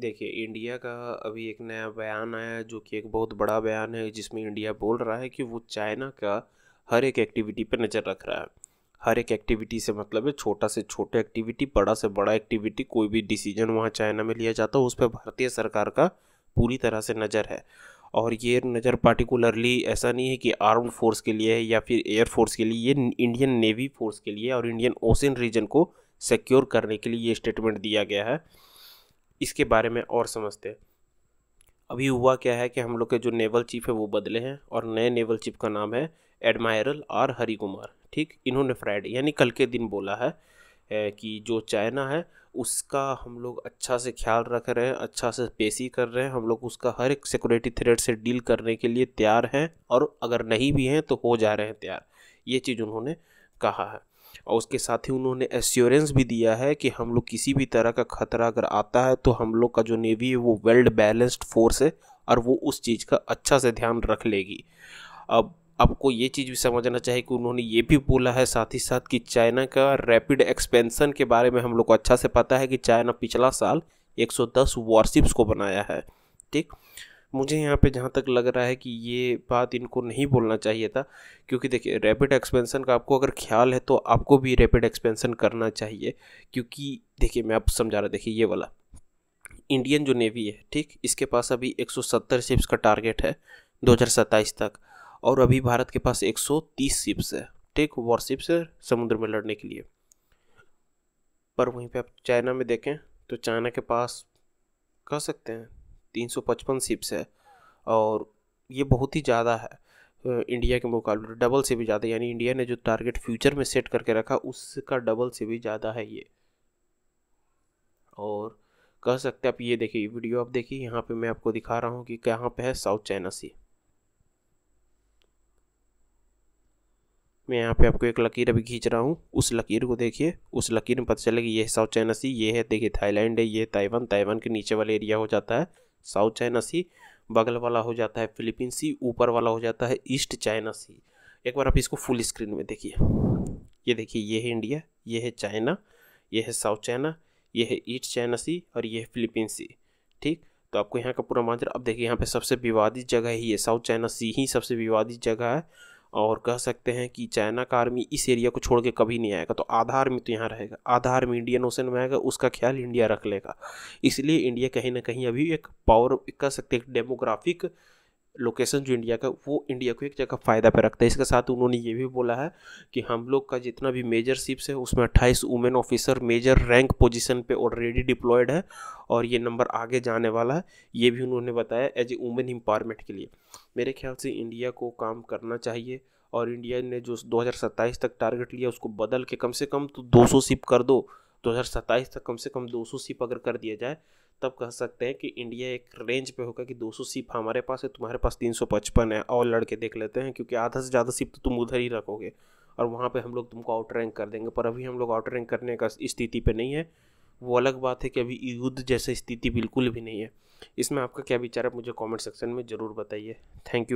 देखिए इंडिया का अभी एक नया बयान आया है जो कि एक बहुत बड़ा बयान है जिसमें इंडिया बोल रहा है कि वो चाइना का हर एक एक्टिविटी पर नज़र रख रहा है हर एक एक्टिविटी से मतलब है छोटा से छोटे एक्टिविटी बड़ा से बड़ा एक्टिविटी कोई भी डिसीजन वहाँ चाइना में लिया जाता है उस पर भारतीय सरकार का पूरी तरह से नज़र है और ये नज़र पार्टिकुलरली ऐसा नहीं है कि आर्म्ड फोर्स के लिए है या फिर एयर फोर्स के लिए ये इंडियन नेवी फोर्स के लिए और इंडियन ओशन रीजन को सिक्योर करने के लिए ये स्टेटमेंट दिया गया है इसके बारे में और समझते हैं अभी हुआ क्या है कि हम लोग के जो नेवल चीफ है वो बदले हैं और नए नेवल चीफ का नाम है एडमायरल आर हरी कुमार ठीक इन्होंने फ्राइडे यानी कल के दिन बोला है कि जो चाइना है उसका हम लोग अच्छा से ख्याल रख रहे हैं अच्छा से पेशी कर रहे हैं हम लोग उसका हर एक सिक्योरिटी थ्रेट से डील करने के लिए तैयार हैं और अगर नहीं भी हैं तो हो जा रहे हैं तैयार ये चीज़ उन्होंने कहा है और उसके साथ ही उन्होंने एश्योरेंस भी दिया है कि हम लोग किसी भी तरह का खतरा अगर आता है तो हम लोग का जो नेवी है वो वेल्ड बैलेंस्ड फोर्स है और वो उस चीज़ का अच्छा से ध्यान रख लेगी अब आपको ये चीज़ भी समझना चाहिए कि उन्होंने ये भी बोला है साथ ही साथ कि चाइना का रैपिड एक्सपेंसन के बारे में हम लोग को अच्छा से पता है कि चाइना पिछला साल 110 वॉरशिप्स को बनाया है ठीक मुझे यहाँ पे जहाँ तक लग रहा है कि ये बात इनको नहीं बोलना चाहिए था क्योंकि देखिए रैपिड एक्सपेंसन का आपको अगर ख्याल है तो आपको भी रैपिड एक्सपेंसन करना चाहिए क्योंकि देखिए मैं आप समझा रहा देखिए ये वाला इंडियन जो नेवी है ठीक इसके पास अभी एक शिप्स का टारगेट है दो तक और अभी भारत के पास एक शिप्स है ठीक वॉरशिप्स है समुद्र में लड़ने के लिए पर वहीं पे आप चाइना में देखें तो चाइना के पास कह सकते हैं 355 शिप्स है और ये बहुत ही ज़्यादा है इंडिया के मुकाबले डबल से भी ज़्यादा यानी इंडिया ने जो टारगेट फ्यूचर में सेट करके रखा उसका डबल से भी ज़्यादा है ये और कह सकते हैं आप ये देखिए वीडियो आप देखिए यहाँ पे मैं आपको दिखा रहा हूँ कि कहाँ पे है साउथ चाइना सी मैं यहाँ पे आपको एक लकीर अभी खींच रहा हूँ उस लकीर को देखिए उस लकीर में पता चलेगा ये साउथ चाइना सी ये है देखिए थाईलैंड है ये ताइवान ताइवान के नीचे वाला एरिया हो जाता है साउथ चाइना सी बगल वाला हो जाता है फिलीपींस सी ऊपर वाला हो जाता है ईस्ट चाइना सी एक बार आप इसको फुल स्क्रीन में देखिए ये देखिए ये है इंडिया ये है चाइना ये है साउथ चाइना ये है ईस्ट चाइना सी और ये है फिलीपींस सी ठीक तो आपको यहाँ का पूरा माजरा अब देखिए यहाँ पे सबसे विवादित जगह ही है साउथ चाइना सी ही सबसे विवादित जगह है और कह सकते हैं कि चाइना का आर्मी इस एरिया को छोड़ के कभी नहीं आएगा तो आधा आर्मी तो यहाँ रहेगा आधा आर्मी इंडियन ओशन में आएगा उसका ख्याल इंडिया रख लेगा इसलिए इंडिया कहीं ना कहीं अभी एक पावर कह सकते हैं डेमोग्राफिक लोकेशन जो इंडिया का वो इंडिया को एक जगह फ़ायदा पे रखता है इसके साथ उन्होंने ये भी बोला है कि हम लोग का जितना भी मेजर शिप्स है उसमें 28 women officer major rank position पे ऑलरेडी डिप्लॉयड है और ये नंबर आगे जाने वाला है ये भी उन्होंने बताया एज ए वुमेन एम्पावरमेंट के लिए मेरे ख्याल से इंडिया को काम करना चाहिए और इंडिया ने जो दो तक टारगेट लिया उसको बदल के कम से कम तो दो शिप कर दो दो तक कम से कम सौ सीप अगर कर दिया जाए तब कह सकते हैं कि इंडिया एक रेंज पे होगा कि 200 सीप हमारे पास है तुम्हारे पास 355 है और लड़के देख लेते हैं क्योंकि आधा से ज़्यादा सीप तो तुम उधर ही रखोगे और वहाँ पे हम लोग तुमको आउट रैंक कर देंगे पर अभी हम लोग आउट रैंक करने का स्थिति पे नहीं है वो अलग बात है कि अभी युद्ध जैसी स्थिति बिल्कुल भी नहीं है इसमें आपका क्या विचार है मुझे कॉमेंट सेक्शन में ज़रूर बताइए थैंक यू